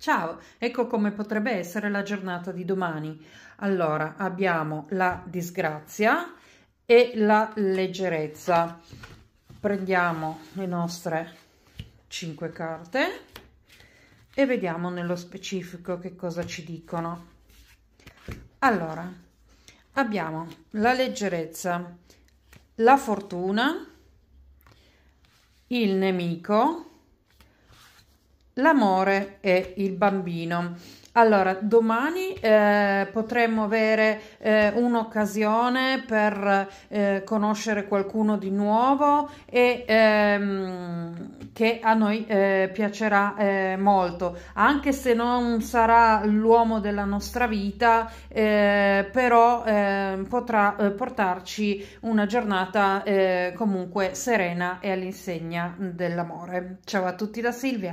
Ciao, ecco come potrebbe essere la giornata di domani. Allora, abbiamo la disgrazia e la leggerezza. Prendiamo le nostre cinque carte e vediamo nello specifico che cosa ci dicono. Allora, abbiamo la leggerezza, la fortuna, il nemico, l'amore e il bambino. Allora, domani eh, potremmo avere eh, un'occasione per eh, conoscere qualcuno di nuovo e ehm, che a noi eh, piacerà eh, molto, anche se non sarà l'uomo della nostra vita, eh, però ehm, potrà portarci una giornata comunque serena e all'insegna dell'amore. Ciao a tutti da Silvia.